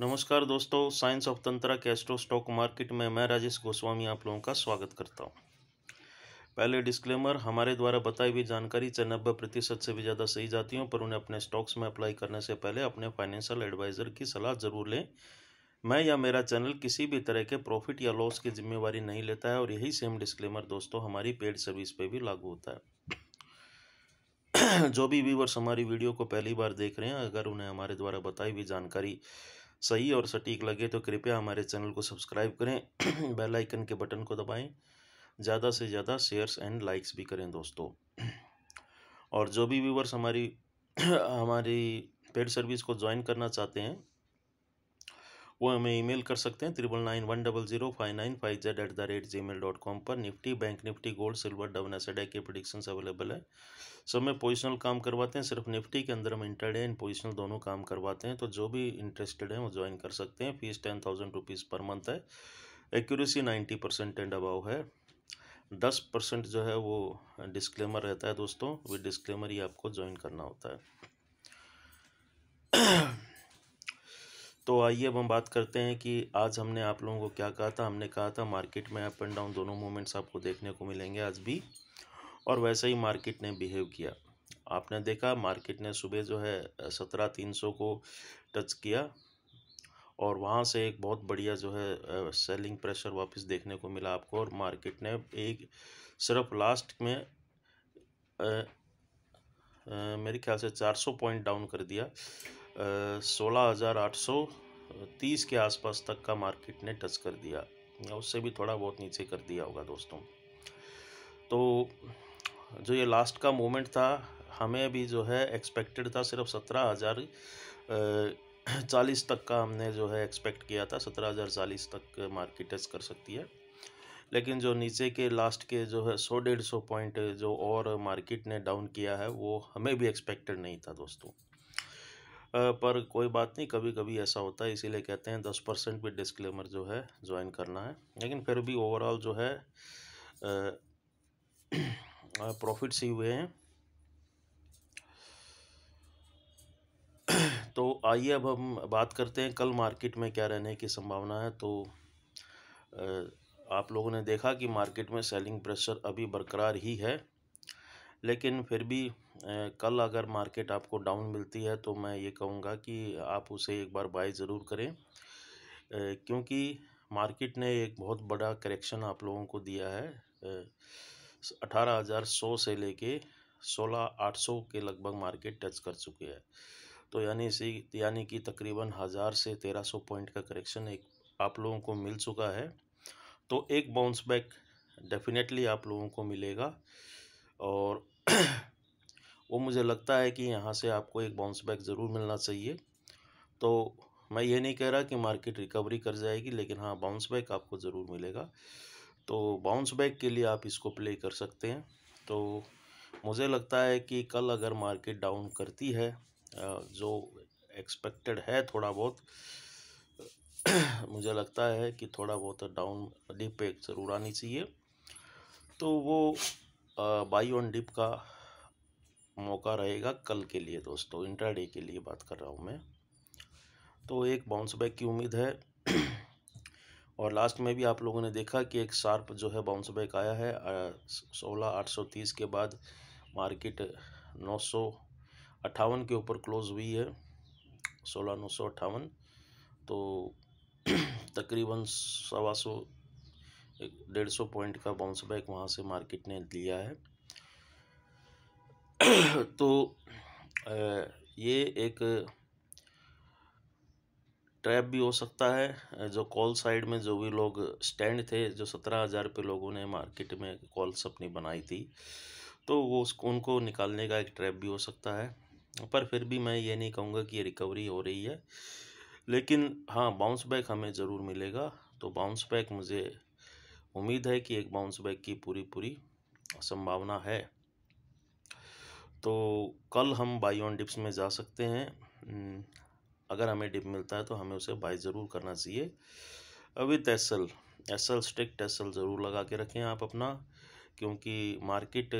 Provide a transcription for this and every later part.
नमस्कार दोस्तों science of Tantra कैस्ट्रो स्टॉक मार्केट में मैं राजेश गोस्वामी आप लोगों का स्वागत करता हूं पहले डिस्क्लेमर हमारे द्वारा बताई हुई जानकारी चाहे नब्बे प्रतिशत से भी ज़्यादा सही जाती हूं पर उन्हें अपने स्टॉक्स में अप्लाई करने से पहले अपने फाइनेंशियल एडवाइज़र की सलाह ज़रूर लें मैं या मेरा चैनल किसी भी तरह के प्रॉफिट या लॉस की जिम्मेवारी नहीं लेता है और यही सेम डिस्क्लेमर दोस्तों हमारी पेड सर्विस पर भी लागू होता है जो भी व्यूवर्स हमारी वीडियो को पहली बार देख रहे हैं अगर उन्हें हमारे द्वारा बताई हुई जानकारी सही और सटीक लगे तो कृपया हमारे चैनल को सब्सक्राइब करें बेल आइकन के बटन को दबाएं ज़्यादा से ज़्यादा शेयर्स एंड लाइक्स भी करें दोस्तों और जो भी व्यूवर्स हमारी हमारी पेड सर्विस को ज्वाइन करना चाहते हैं वो हमें ईमेल कर सकते हैं triple nine one double zero five nine five Z at the rate gmail dot com पर Nifty bank Nifty gold silver डबन एसड के प्रोडिक्शन अवेलेबल है सब में पोजिशनल काम करवाते हैं सिर्फ निफ्टी के अंदर हम इंटरडे एंड पोजिशनल दोनों काम करवाते हैं तो जो भी इंटरेस्टेड हैं वो ज्वाइन कर सकते हैं fees ten thousand rupees per month है accuracy ninety percent and above है दस परसेंट जो है वो डिस्क्लेमर रहता है दोस्तों विद डिस्क्लेमर ही आपको ज्वाइन करना होता है तो आइए अब हम बात करते हैं कि आज हमने आप लोगों को क्या कहा था हमने कहा था मार्केट में अप एंड डाउन दोनों मोमेंट्स आपको देखने को मिलेंगे आज भी और वैसे ही मार्केट ने बिहेव किया आपने देखा मार्केट ने सुबह जो है सत्रह तीन सौ को टच किया और वहाँ से एक बहुत बढ़िया जो है सेलिंग प्रेशर वापस देखने को मिला आपको और मार्केट ने एक सिर्फ लास्ट में आ, आ, मेरे ख्याल से चार सौ पॉइंट डाउन कर दिया सोलह हज़ार आठ सौ तीस के आसपास तक का मार्केट ने टच कर दिया या उससे भी थोड़ा बहुत नीचे कर दिया होगा दोस्तों तो जो ये लास्ट का मोमेंट था हमें भी जो है एक्सपेक्टेड था सिर्फ सत्रह हज़ार चालीस तक का हमने जो है एक्सपेक्ट किया था सत्रह हज़ार चालीस तक मार्केट टच कर सकती है लेकिन जो नीचे के लास्ट के जो है सौ डेढ़ सौ पॉइंट जो और मार्केट ने डाउन किया है वो हमें भी एक्सपेक्टेड नहीं था दोस्तों पर कोई बात नहीं कभी कभी ऐसा होता है इसीलिए कहते हैं दस परसेंट भी डिस्क्लेमर जो है ज्वाइन करना है लेकिन फिर भी ओवरऑल जो है प्रॉफिट्स ही हुए हैं तो आइए अब हम बात करते हैं कल मार्केट में क्या रहने की संभावना है तो आप लोगों ने देखा कि मार्केट में सेलिंग प्रेशर अभी बरकरार ही है लेकिन फिर भी कल अगर मार्केट आपको डाउन मिलती है तो मैं ये कहूँगा कि आप उसे एक बार बाय ज़रूर करें क्योंकि मार्केट ने एक बहुत बड़ा करेक्शन आप लोगों को दिया है अठारह हज़ार सौ से लेके सोलह आठ सौ के लगभग मार्केट टच कर चुकी है तो यानी इसी यानी कि तकरीबन हज़ार से तेरह सौ पॉइंट का करेक्शन एक आप लोगों को मिल चुका है तो एक बाउंस बैक डेफिनेटली आप लोगों को मिलेगा और वो मुझे लगता है कि यहाँ से आपको एक बाउंस बैक ज़रूर मिलना चाहिए तो मैं ये नहीं कह रहा कि मार्केट रिकवरी कर जाएगी लेकिन हाँ बाउंस बैक आपको ज़रूर मिलेगा तो बाउंस बैक के लिए आप इसको प्ले कर सकते हैं तो मुझे लगता है कि कल अगर मार्केट डाउन करती है जो एक्सपेक्टेड है थोड़ा बहुत मुझे लगता है कि थोड़ा बहुत डाउन डीप पे ज़रूर आनी चाहिए तो वो बाई ऑन डिप का मौका रहेगा कल के लिए दोस्तों डे के लिए बात कर रहा हूँ मैं तो एक बाउंस बैक की उम्मीद है और लास्ट में भी आप लोगों ने देखा कि एक शार्प जो है बाउंस बैक आया है सोलह आठ सौ तीस के बाद मार्केट नौ सौ अट्ठावन के ऊपर क्लोज हुई है सोलह नौ सौ अट्ठावन तो तकरीबन सवा सौ डेढ़ सौ पॉइंट का बाउंस बैक वहाँ से मार्केट ने लिया है तो ये एक ट्रैप भी हो सकता है जो कॉल साइड में जो भी लोग स्टैंड थे जो सत्रह हज़ार पे लोगों ने मार्केट में कॉल्स अपनी बनाई थी तो वो उसको उनको निकालने का एक ट्रैप भी हो सकता है पर फिर भी मैं ये नहीं कहूँगा कि ये रिकवरी हो रही है लेकिन हाँ बाउंस बैक हमें ज़रूर मिलेगा तो बाउंस बैक मुझे उम्मीद है कि एक बाउंस बैक की पूरी पूरी संभावना है तो कल हम बाई ऑन डिप्स में जा सकते हैं हम्म, अगर हमें डिप मिलता है तो हमें उसे बाई ज़रूर करना चाहिए with SL SL strict SL ज़रूर लगा के रखें आप अपना क्योंकि मार्केट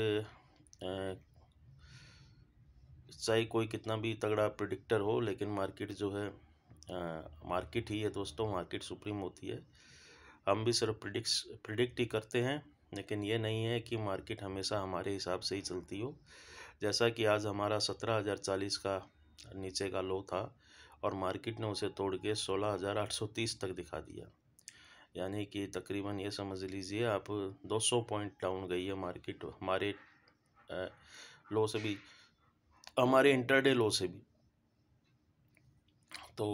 चाहे कोई कितना भी तगड़ा प्रिडिक्टर हो लेकिन मार्केट जो है आ, मार्केट ही है दोस्तों मार्केट सुप्रीम होती है हम भी सिर्फ प्रिडिक्स प्रिडिक्ट ही करते हैं लेकिन ये नहीं है कि मार्केट हमेशा हमारे हिसाब से ही चलती हो जैसा कि आज हमारा सत्रह हज़ार चालीस का नीचे का लो था और मार्केट ने उसे तोड़ के सोलह हज़ार आठ सौ तीस तक दिखा दिया यानी कि तकरीबन ये समझ लीजिए आप दो सौ पॉइंट डाउन गई है मार्केट हमारे लो से भी हमारे इंटरडे लो से भी तो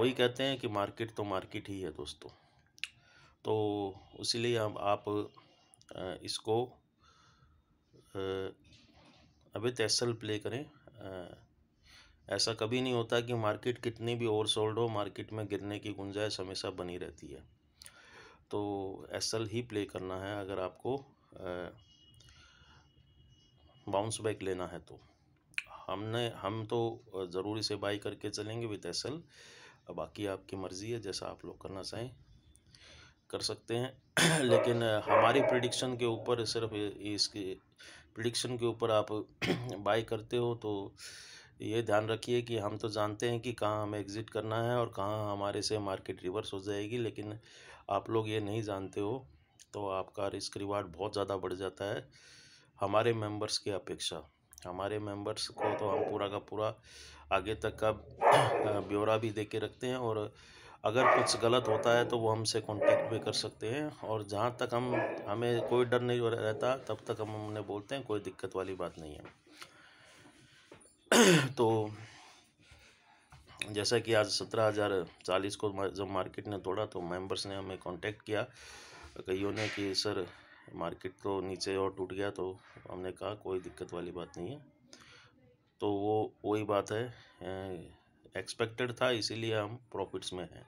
वही कहते हैं कि मार्केट तो मार्केट ही है दोस्तों तो इसीलिए अब आप इसको अभी तसल तो प्ले करें ऐसा कभी नहीं होता कि मार्केट कितनी भी ओवर सोल्ड हो मार्केट में गिरने की गुंजाइश हमेशा बनी रहती है तो एसल ही प्ले करना है अगर आपको बाउंस बैक लेना है तो हमने हम तो ज़रूरी से बाई करके चलेंगे विद एसल अब बाकी आपकी मर्ज़ी है जैसा आप लोग करना चाहें कर सकते हैं लेकिन हमारी प्रिडिक्शन के ऊपर सिर्फ इसके प्रिडिक्शन के ऊपर आप बाई करते हो तो ये ध्यान रखिए कि हम तो जानते हैं कि कहाँ हमें एग्ज़िट करना है और कहाँ हमारे से मार्केट रिवर्स हो जाएगी लेकिन आप लोग ये नहीं जानते हो तो आपका रिस्क रिवार्ड बहुत ज़्यादा बढ़ जाता है हमारे मेंबर्स की अपेक्षा हमारे मेंबर्स को तो हम पूरा का पूरा आगे तक का ब्यौरा भी दे के रखते हैं और अगर कुछ गलत होता है तो वो हमसे कांटेक्ट भी कर सकते हैं और जहाँ तक हम हमें कोई डर नहीं रहता तब तक हम उन्हें बोलते हैं कोई दिक्कत वाली बात नहीं है तो जैसा कि आज सत्रह हज़ार चालीस को जब मार्केट ने तोड़ा तो मेंबर्स ने हमें कांटेक्ट किया कईयों ने कि सर मार्केट तो नीचे और टूट गया तो हमने कहा कोई दिक्कत वाली बात नहीं है तो वो वही बात है एक्सपेक्टेड था इसीलिए हम प्रॉफिट्स में हैं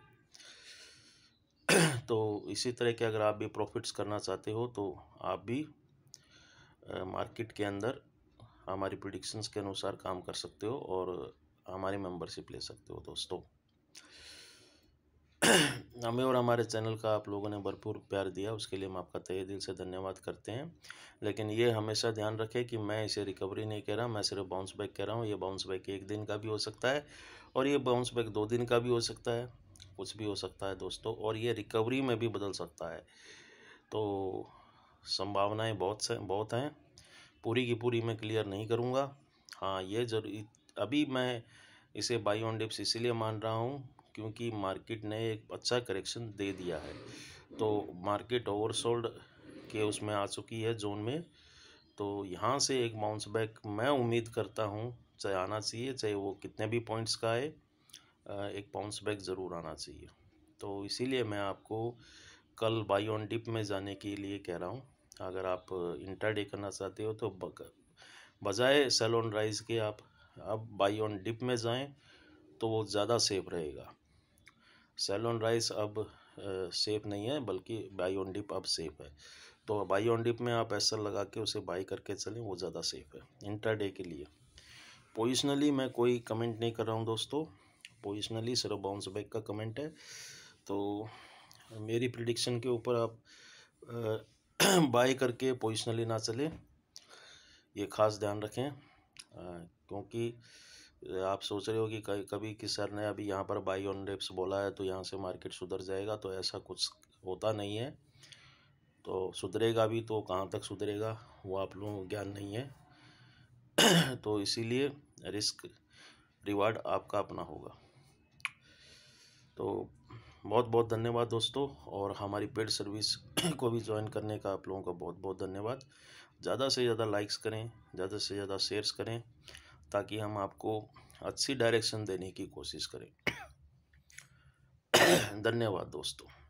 तो इसी तरह के अगर आप भी प्रॉफिट्स करना चाहते हो तो आप भी मार्केट के अंदर हमारी प्रिडिक्शंस के अनुसार काम कर सकते हो और हमारी मेंबरशिप ले सकते हो दोस्तों हमें और हमारे चैनल का आप लोगों ने भरपूर प्यार दिया उसके लिए हम आपका तहे दिल से धन्यवाद करते हैं लेकिन ये हमेशा ध्यान रखें कि मैं इसे रिकवरी नहीं कह रहा मैं सिर्फ बाउंस बैक कह रहा हूँ ये बाउंस बैक एक दिन का भी हो सकता है और ये बाउंस बैक दो दिन का भी हो सकता है कुछ भी हो सकता है दोस्तों और ये रिकवरी में भी बदल सकता है तो संभावनाएँ बहुत से बहुत हैं पूरी की पूरी मैं क्लियर नहीं करूँगा हाँ ये जरूरी अभी मैं इसे बाई ऑन डिप्स इसीलिए मान रहा हूँ क्योंकि मार्केट ने एक अच्छा करेक्शन दे दिया है तो मार्केट ओवरसोल्ड के उसमें आ चुकी है जोन में तो यहाँ से एक बाउंस बैक मैं उम्मीद करता हूँ चाहे आना चाहिए चाहे वो कितने भी पॉइंट्स का आए एक बाउंस बैक ज़रूर आना चाहिए तो इसीलिए मैं आपको कल बाई ऑन डिप में जाने के लिए कह रहा हूँ अगर आप इंटरडे करना चाहते हो तो बजाय सेल ऑन राइज के आप अब बाई ऑन डिप में जाएं तो वो ज़्यादा सेफ रहेगा सेल ऑन राइस अब सेफ नहीं है बल्कि बाई ऑन डिप अब सेफ है तो बाई ऑन डिप में आप ऐसा लगा के उसे बाई करके चलें वो ज़्यादा सेफ है इंटर डे के लिए पोजिशनली मैं कोई कमेंट नहीं कर रहा हूँ दोस्तों पोजिशनली सिर्फ बाउंस बैक का कमेंट है तो मेरी प्रिडिक्शन के ऊपर आप बाई करके पोजिशनली ना चलें ये खास ध्यान रखें आ, क्योंकि आप सोच रहे हो कि कभी कि सर ने अभी यहाँ पर बाई ऑन डिप्स बोला है तो यहाँ से मार्केट सुधर जाएगा तो ऐसा कुछ होता नहीं है तो सुधरेगा भी तो कहाँ तक सुधरेगा वो आप लोगों को ज्ञान नहीं है तो इसीलिए रिस्क रिवार्ड आपका अपना होगा तो बहुत बहुत धन्यवाद दोस्तों और हमारी पेड सर्विस को भी ज्वाइन करने का आप लोगों का बहुत बहुत धन्यवाद ज़्यादा से ज़्यादा लाइक्स करें ज़्यादा से ज़्यादा शेयर्स करें ताकि हम आपको अच्छी डायरेक्शन देने की कोशिश करें धन्यवाद दोस्तों